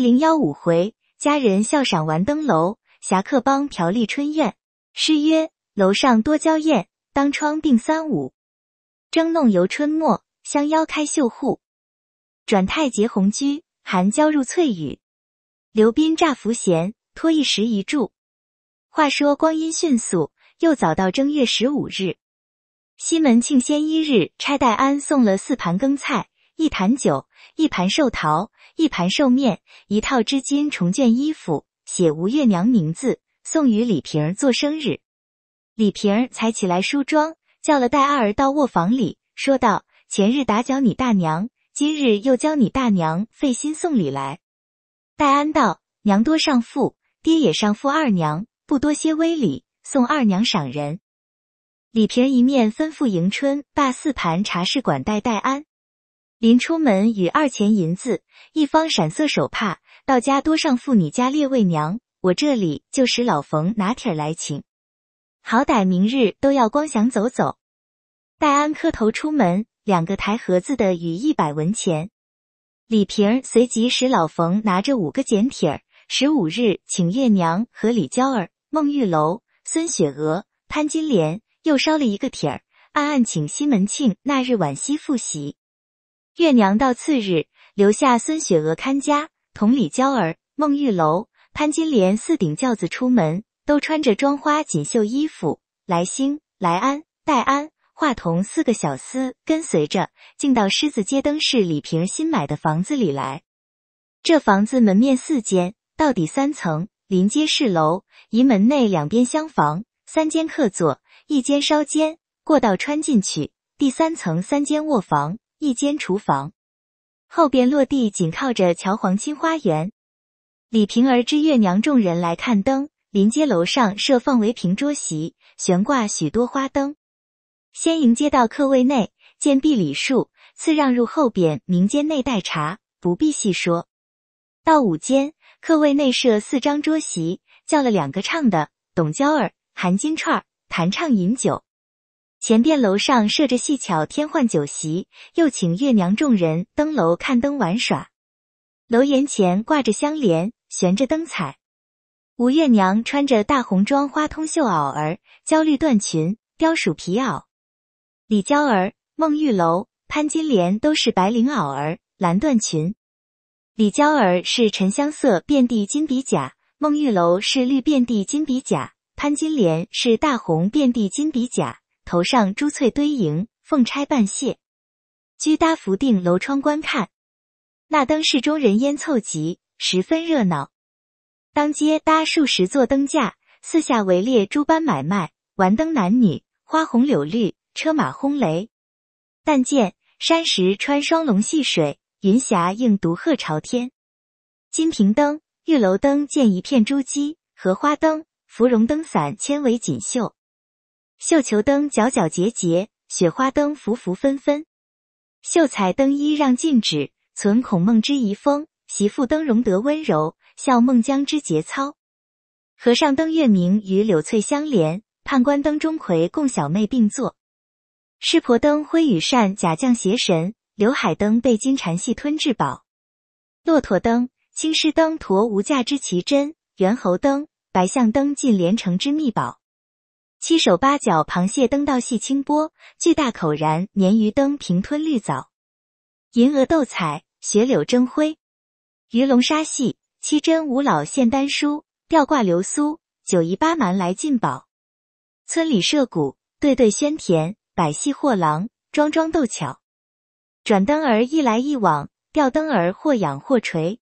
零幺五回，佳人笑赏完登楼，侠客帮嫖立春宴。诗曰：楼上多娇艳，当窗并三五。争弄游春末，相邀开绣户。转太结红居，寒娇入翠羽。刘宾乍扶弦，托一时一柱。话说光阴迅速，又早到正月十五日。西门庆先一日，差戴安送了四盘羹菜，一坛酒，一盘寿桃。一盘寿面，一套织金重绢衣服，写吴月娘名字，送与李瓶儿做生日。李瓶儿才起来梳妆，叫了戴二儿到卧房里，说道：“前日打搅你大娘，今日又教你大娘费心送礼来。”戴安道：“娘多上父，爹也上父。二娘不多些微礼，送二娘赏人。”李瓶儿一面吩咐迎春把四盘茶试管带戴安。临出门与二钱银子，一方闪色手帕。到家多上妇女家列位娘，我这里就使老冯拿帖儿来请，好歹明日都要光祥走走。戴安磕头出门，两个抬盒子的与一百文钱。李平儿随即使老冯拿着五个简帖儿，十五日请月娘和李娇儿、孟玉楼、孙雪娥、潘金莲，又烧了一个帖儿，暗暗请西门庆那日晚夕复席。月娘到次日，留下孙雪娥看家，同李娇儿、孟玉楼、潘金莲四顶轿子出门，都穿着妆花锦绣衣服。来兴、来安、戴安、画童四个小厮跟随着，进到狮子街灯市李平新买的房子里来。这房子门面四间，到底三层，临街是楼，移门内两边厢房，三间客座，一间稍间，过道穿进去，第三层三间卧房。一间厨房后边落地，紧靠着乔黄亲花园。李瓶儿知月娘众人来看灯，临街楼上设放围屏桌席，悬挂许多花灯。先迎接到客位内，见毕礼数，次让入后边民间内待茶，不必细说。到午间，客位内设四张桌席，叫了两个唱的，董娇儿、韩金串儿，弹唱饮酒。前殿楼上设着细巧天换酒席，又请月娘众人登楼看灯玩耍。楼檐前挂着香帘，悬着灯彩。吴月娘穿着大红妆花通袖袄儿，焦绿缎裙，貂鼠皮袄。李娇儿、孟玉楼、潘金莲都是白绫袄儿、蓝缎裙。李娇儿是沉香色遍地金笔甲，孟玉楼是绿遍地金笔甲，潘金莲是大红遍地金笔甲。头上珠翠堆盈，凤钗半卸，居搭扶定楼窗观看。那灯市中人烟凑集，十分热闹。当街搭数十座灯架，四下围列诸般买卖，玩灯男女，花红柳绿，车马轰雷。但见山石穿双龙戏水，云霞映独鹤朝天。金瓶灯、玉楼灯，见一片珠玑；荷花灯、芙蓉灯伞，千围锦绣。绣球灯皎皎结结，雪花灯浮浮纷纷。秀才灯衣让禁止，存孔孟之遗风；媳妇灯容得温柔，笑孟姜之节操。和尚灯月明与柳翠相连，判官灯钟馗共小妹并坐。师婆灯挥羽扇假将邪神，刘海灯被金蝉戏吞至宝。骆驼灯青狮灯驮无价之奇珍，猿猴灯白象灯尽连城之秘宝。七手八脚螃蟹登道系清波；巨大口然鲶鱼灯，平吞绿藻；银鹅斗彩，雪柳争辉；鱼龙沙戏，七珍五老献丹书；吊挂流苏，九仪八蛮来进宝；村里社鼓，对对喧田，百戏货郎，桩桩斗巧；转灯儿一来一往，吊灯儿或仰或垂；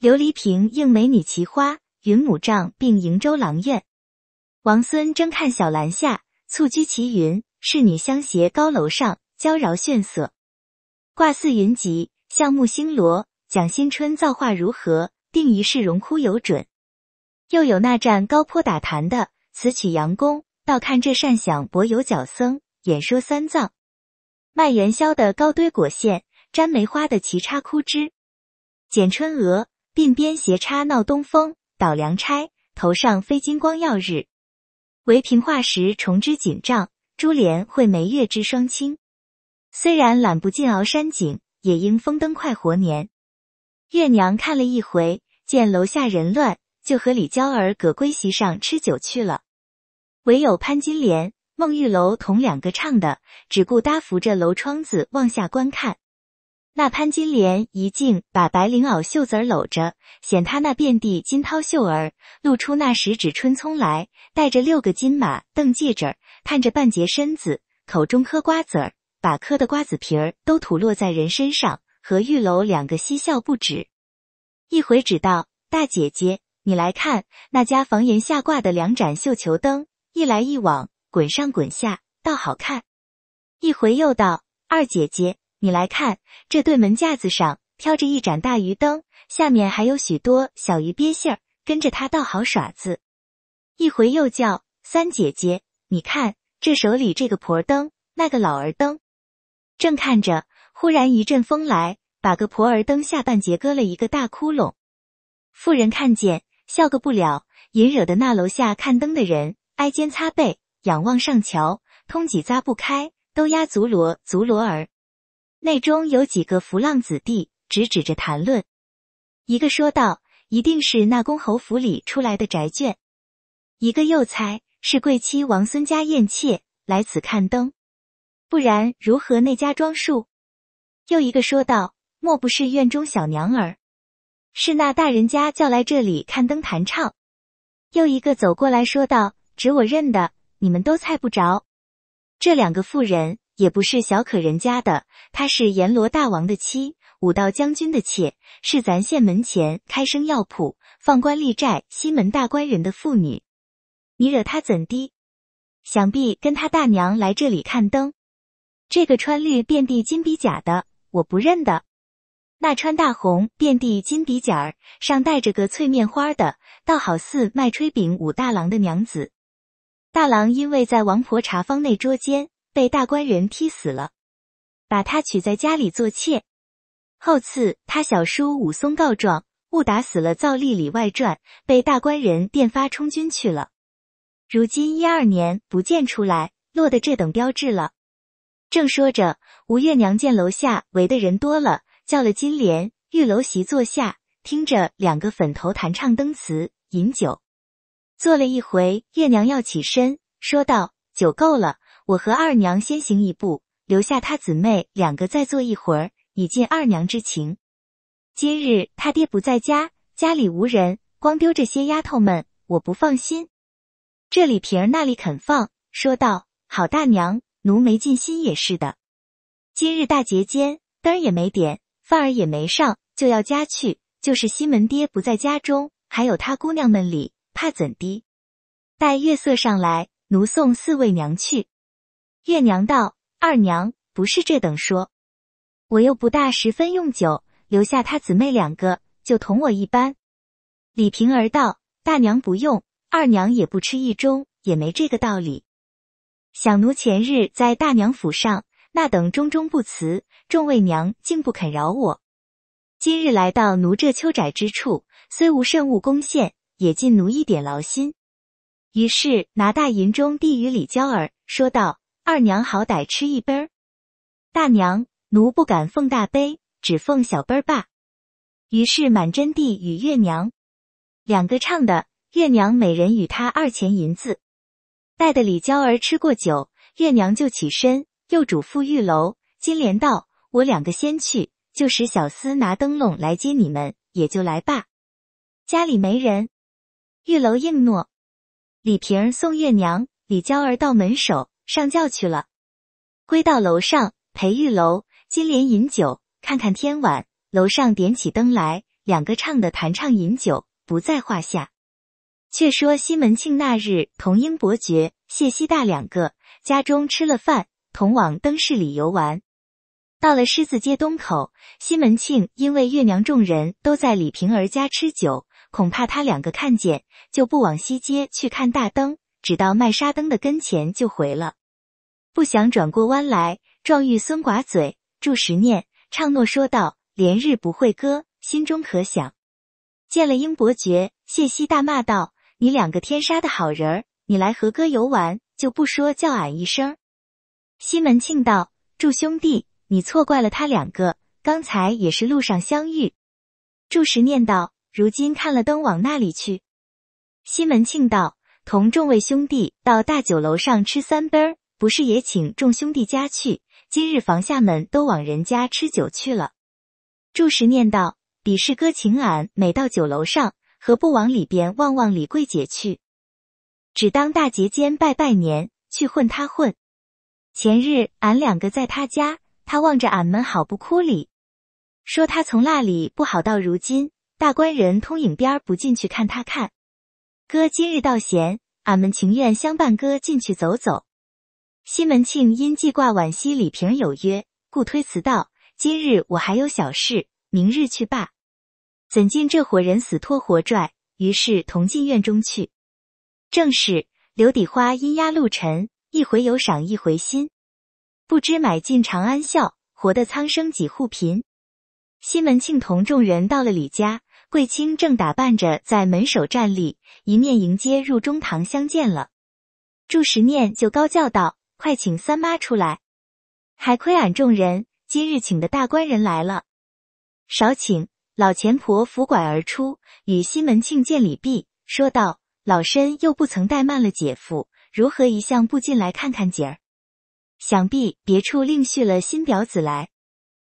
琉璃瓶映美女奇花，云母帐并瀛洲郎苑。王孙争看小兰下，簇居齐云；侍女相携高楼上，娇娆炫色。挂似云集，像木星罗。讲新春造化如何，定一世荣枯有准。又有那站高坡打坛的，此曲阳宫；倒看这善想博有角僧，演说三藏。卖元宵的高堆果馅，粘梅花的奇插枯枝。剪春娥鬓边斜插闹东风，倒梁钗头上飞金光耀日。为平画时重织锦帐，珠帘会眉月之双清。虽然懒不尽鳌山景，也应风灯快活年。月娘看了一回，见楼下人乱，就和李娇儿、葛归席上吃酒去了。唯有潘金莲、孟玉楼同两个唱的，只顾搭扶着楼窗子往下观看。那潘金莲一径把白绫袄袖子儿搂着，显她那遍地金涛袖儿，露出那十指春葱来，戴着六个金马瞪戒指儿，探着半截身子，口中嗑瓜子儿，把嗑的瓜子皮儿都吐落在人身上，和玉楼两个嬉笑不止。一回只道大姐姐，你来看那家房檐下挂的两盏绣球灯，一来一往，滚上滚下，倒好看。一回又道二姐姐。你来看，这对门架子上飘着一盏大鱼灯，下面还有许多小鱼鳖信儿，跟着他倒好耍子。一回又叫三姐姐，你看这手里这个婆灯，那个老儿灯。正看着，忽然一阵风来，把个婆儿灯下半截割了一个大窟窿。妇人看见，笑个不了，也惹得那楼下看灯的人挨肩擦背，仰望上瞧，通挤砸不开，都压足罗足罗儿。内中有几个浮浪子弟，直指着谈论。一个说道：“一定是那公侯府里出来的宅眷。”一个又猜是贵戚王孙家燕妾来此看灯，不然如何那家装束？又一个说道：“莫不是院中小娘儿，是那大人家叫来这里看灯弹唱？”又一个走过来说道：“只我认得，你们都猜不着。这两个妇人。”也不是小可人家的，她是阎罗大王的妻，武道将军的妾，是咱县门前开生药铺、放官立寨、西门大官人的妇女。你惹她怎的？想必跟她大娘来这里看灯。这个穿绿遍地金鼻甲的我不认得，那穿大红遍地金鼻甲儿上戴着个翠面花的，倒好似卖炊饼武大郎的娘子。大郎因为在王婆茶坊内捉奸。被大官人踢死了，把他娶在家里做妾。后次他小叔武松告状，误打死了赵吏里外传，被大官人电发充军去了。如今一二年不见出来，落得这等标志了。正说着，吴月娘见楼下围的人多了，叫了金莲、玉楼席坐下，听着两个粉头弹唱灯词饮酒。坐了一回，月娘要起身，说道：“酒够了。”我和二娘先行一步，留下她姊妹两个再坐一会儿，以尽二娘之情。今日她爹不在家，家里无人，光丢这些丫头们，我不放心。这里平儿那里肯放，说道：“好大娘，奴没尽心也是的。今日大节间，灯也没点，饭儿也没上，就要家去。就是西门爹不在家中，还有他姑娘们里，怕怎的？待月色上来，奴送四位娘去。”月娘道：“二娘不是这等说，我又不大十分用酒，留下她姊妹两个，就同我一般。”李瓶儿道：“大娘不用，二娘也不吃一盅，也没这个道理。想奴前日在大娘府上，那等终终不辞，众位娘竟不肯饶我。今日来到奴这秋宅之处，虽无甚物贡献，也尽奴一点劳心。于是拿大银钟递与李娇儿，说道。”二娘好歹吃一杯儿，大娘奴不敢奉大杯，只奉小杯罢。于是满真帝与月娘两个唱的，月娘每人与他二钱银子。待的李娇儿吃过酒，月娘就起身，又嘱咐玉楼、金莲道：“我两个先去，就使小厮拿灯笼来接你们，也就来罢。”家里没人，玉楼应诺。李瓶送月娘、李娇儿到门首。上轿去了，归到楼上，裴玉楼、金莲饮酒，看看天晚，楼上点起灯来，两个唱的弹唱饮酒，不在话下。却说西门庆那日同英伯爵、谢希大两个家中吃了饭，同往灯市里游玩。到了狮子街东口，西门庆因为月娘众人都在李瓶儿家吃酒，恐怕他两个看见，就不往西街去看大灯，只到卖沙灯的跟前就回了。不想转过弯来撞遇孙寡嘴，祝十念唱诺说道：“连日不会歌，心中可想。”见了英伯爵，谢希大骂道：“你两个天杀的好人儿，你来和哥游玩，就不说叫俺一声。”西门庆道：“祝兄弟，你错怪了他两个，刚才也是路上相遇。”祝时念道：“如今看了灯，往那里去？”西门庆道：“同众位兄弟到大酒楼上吃三杯儿。”不是也请众兄弟家去？今日房下们都往人家吃酒去了。祝氏念道：“比氏哥，请俺每到酒楼上，何不往里边望望李桂姐去？只当大节间拜拜年去混他混。前日俺两个在他家，他望着俺们好不哭哩。说他从那里不好到如今，大官人通影边不进去看他看。哥今日倒闲，俺们情愿相伴哥进去走走。”西门庆因记挂晚惜李瓶有约，故推辞道：“今日我还有小事，明日去罢。”怎禁这伙人死拖活拽？于是同进院中去。正是刘底花因压路沉，一回有赏一回心，不知买尽长安笑，活得苍生几户贫。西门庆同众人到了李家，桂卿正打扮着在门首站立，一面迎接入中堂相见了。祝时念就高叫道。快请三妈出来！还亏俺众人今日请的大官人来了。少请老钱婆扶拐而出，与西门庆见礼毕，说道：“老身又不曾怠慢了姐夫，如何一向不进来看看姐儿？想必别处另续了新表子来。”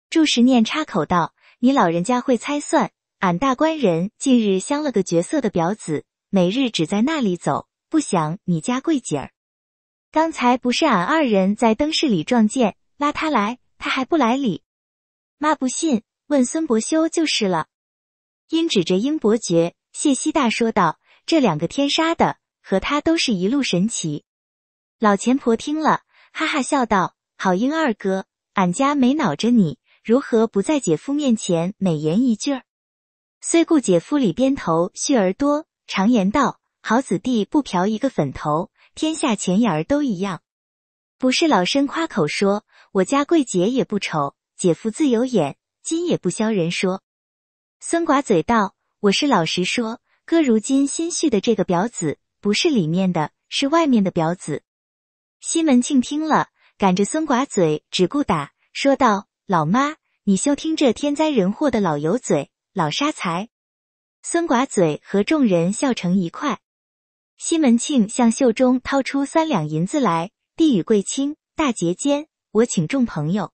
祝时念插口道：“你老人家会猜算，俺大官人近日相了个绝色的表子，每日只在那里走，不想你家贵姐儿。”刚才不是俺二人在灯市里撞见，拉他来，他还不来里。妈不信，问孙伯修就是了。殷指着英伯爵谢希大说道：“这两个天杀的，和他都是一路神奇。”老钱婆听了，哈哈笑道：“好英二哥，俺家没恼着你，如何不在姐夫面前美言一句儿？虽顾姐夫里边头婿儿多，常言道，好子弟不嫖一个粉头。”天下钱眼儿都一样，不是老身夸口说，我家桂姐也不丑，姐夫自有眼，今也不消人说。孙寡嘴道：“我是老实说，哥如今新绪的这个表子，不是里面的，是外面的表子。”西门庆听了，赶着孙寡嘴只顾打，说道：“老妈，你休听这天灾人祸的老油嘴老杀财。”孙寡嘴和众人笑成一块。西门庆向袖中掏出三两银子来，递与桂清：“大节间，我请众朋友。”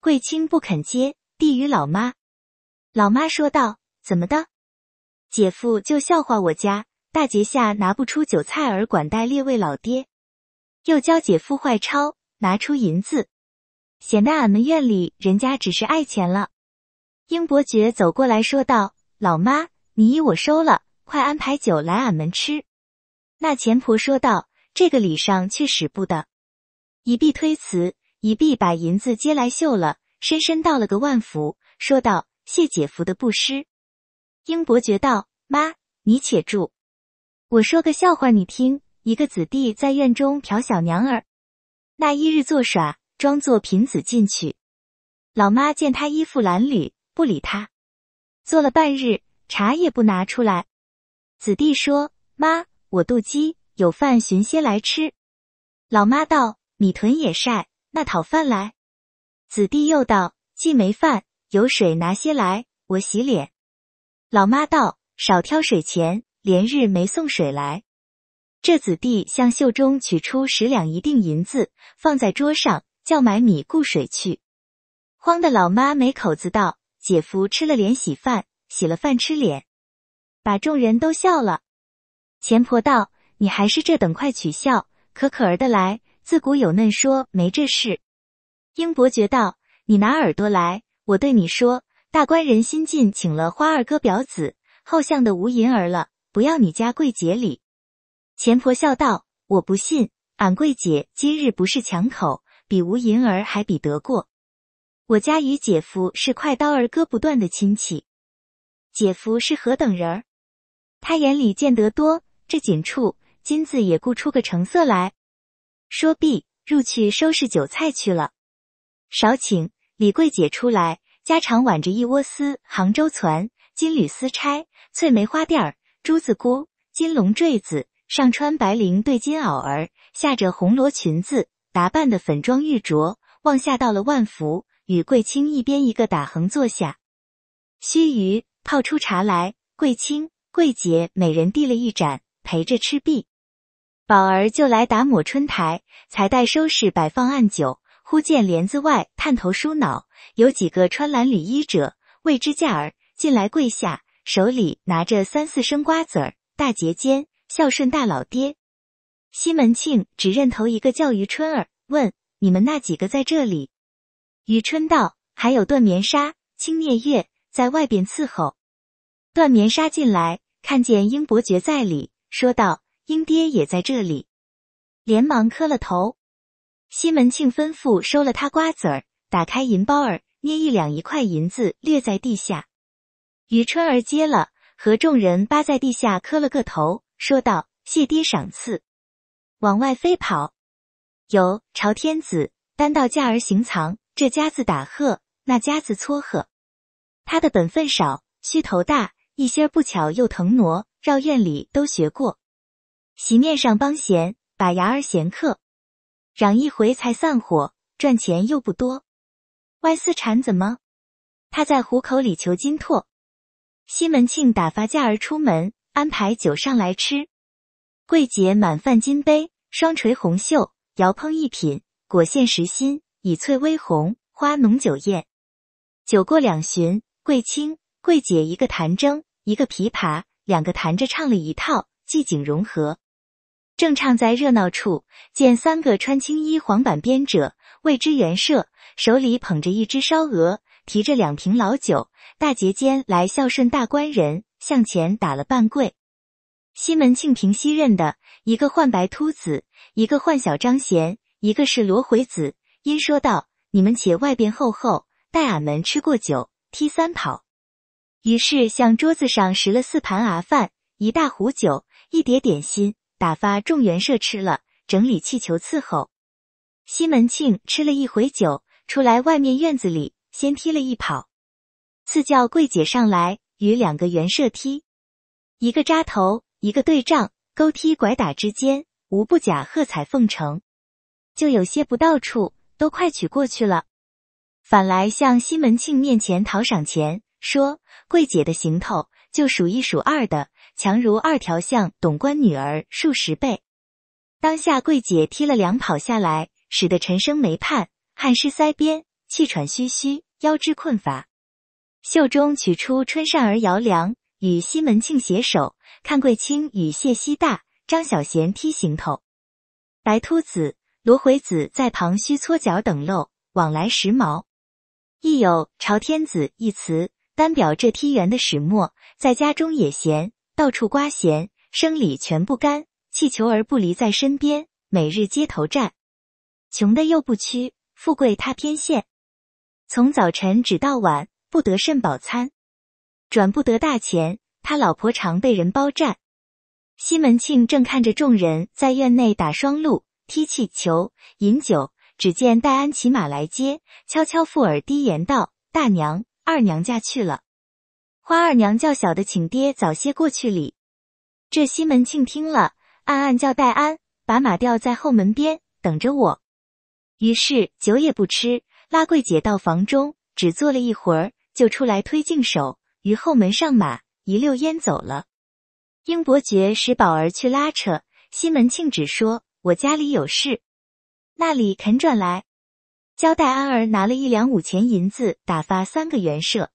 桂清不肯接，递与老妈。老妈说道：“怎么的？姐夫就笑话我家大节下拿不出酒菜儿管待列位老爹，又教姐夫坏钞拿出银子，显得俺们院里人家只是爱钱了。”英伯爵走过来说道：“老妈，你依我收了，快安排酒来俺们吃。”那钱婆说道：“这个礼上却使不得，一臂推辞，一臂把银子接来绣了，深深道了个万福，说道谢姐夫的布施。”英伯爵道：“妈，你且住，我说个笑话你听。一个子弟在院中嫖小娘儿，那一日作耍，装作贫子进去。老妈见他衣服褴褛，不理他，坐了半日，茶也不拿出来。子弟说：妈。”我肚饥，有饭寻些来吃。老妈道：“米囤也晒，那讨饭来？”子弟又道：“既没饭，有水拿些来，我洗脸。”老妈道：“少挑水钱，连日没送水来。”这子弟向袖中取出十两一锭银子，放在桌上，叫买米雇水去。慌的老妈没口子道：“姐夫吃了脸洗饭，洗了饭吃脸。”把众人都笑了。钱婆道：“你还是这等快取笑，可可儿的来自古有嫩说没这事。”英伯爵道：“你拿耳朵来，我对你说，大官人新进请了花二哥表子，后巷的吴银儿了，不要你家桂姐礼。”钱婆笑道：“我不信，俺桂姐今日不是强口，比吴银儿还比得过。我家与姐夫是快刀儿割不断的亲戚，姐夫是何等人儿？他眼里见得多。”置紧处，金子也顾出个成色来。说毕，入去收拾酒菜去了。少顷，李桂姐出来，家常挽着一窝丝杭州攒金缕丝钗，翠梅花垫儿，珠子箍，金龙坠子，上穿白绫对襟袄儿，下着红罗裙子，打扮的粉妆玉琢，望下到了万福与桂清一边一个打横坐下。须臾，泡出茶来，桂清、桂姐每人递了一盏。陪着赤壁，宝儿就来打抹春台，才待收拾摆放案酒，忽见帘子外探头梳脑，有几个穿蓝缕衣者未知嫁儿进来跪下，手里拿着三四升瓜子儿，大节尖孝顺大老爹。西门庆只认头一个叫于春儿，问你们那几个在这里？于春道：“还有段棉纱、青聂月在外边伺候。”段棉纱进来，看见英伯爵在里。说道：“英爹也在这里。”连忙磕了头。西门庆吩咐收了他瓜子儿，打开银包儿，捏一两一块银子，略在地下。于春儿接了，和众人扒在地下磕了个头，说道：“谢爹赏赐。”往外飞跑。有朝天子单道驾儿行藏，这家子打贺，那家子撮贺。他的本分少，虚头大。一些不巧又腾挪，绕院里都学过。席面上帮闲，把牙儿闲客嚷一回才散伙，赚钱又不多。外四缠怎么？他在虎口里求金拓。西门庆打发嫁儿出门，安排酒上来吃。桂姐满泛金杯，双垂红袖，摇烹一品，果馅实心，以翠微红花浓酒宴。酒过两巡，桂清桂姐一个弹筝，一个琵琶，两个弹着唱了一套，即景融合。正唱在热闹处，见三个穿青衣、黄板边者，未知元社，手里捧着一只烧鹅，提着两瓶老酒，大节间来孝顺大官人，向前打了半跪。西门庆平息认的一个唤白秃子，一个唤小张贤，一个是罗回子，因说道：“你们且外边候候，待俺们吃过酒，踢三跑。”于是向桌子上拾了四盘阿饭，一大壶酒，一碟点心，打发众元社吃了，整理气球伺候。西门庆吃了一回酒，出来外面院子里，先踢了一跑，赐叫桂姐上来与两个元社踢，一个扎头，一个对仗，勾踢拐打之间，无不假喝彩奉承，就有些不到处，都快取过去了，反来向西门庆面前讨赏钱。说桂姐的行头就数一数二的强如二条巷董官女儿数十倍。当下桂姐踢了两跑下来，使得陈生没盼汗湿腮边，气喘吁吁，腰肢困乏。袖中取出春扇儿摇梁，与西门庆携手看桂清与谢希大、张小贤踢行头，白秃子、罗回子在旁须搓脚等漏往来时髦，亦有朝天子一词。单表这梯园的始末，在家中也闲，到处刮闲，生理全不干，气球而不离在身边，每日街头站，穷的又不屈，富贵他偏羡。从早晨只到晚，不得甚饱餐，转不得大钱，他老婆常被人包占。西门庆正看着众人在院内打双路、踢气球、饮酒，只见戴安骑马来接，悄悄附耳低言道：“大娘。”二娘家去了，花二娘叫小的请爹早些过去礼。这西门庆听了，暗暗叫戴安把马吊在后门边等着我。于是酒也不吃，拉桂姐到房中，只坐了一会儿，就出来推净手，于后门上马，一溜烟走了。英伯爵使宝儿去拉扯西门庆，只说我家里有事，那里肯转来。交代安儿拿了一两五钱银子打发三个元舍，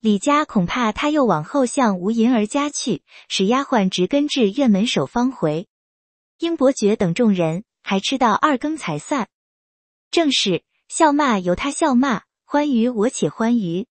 李家恐怕他又往后向吴银儿家去，使丫鬟直跟至院门守方回。英伯爵等众人还吃到二更才散。正是笑骂由他笑骂，欢愉我且欢愉。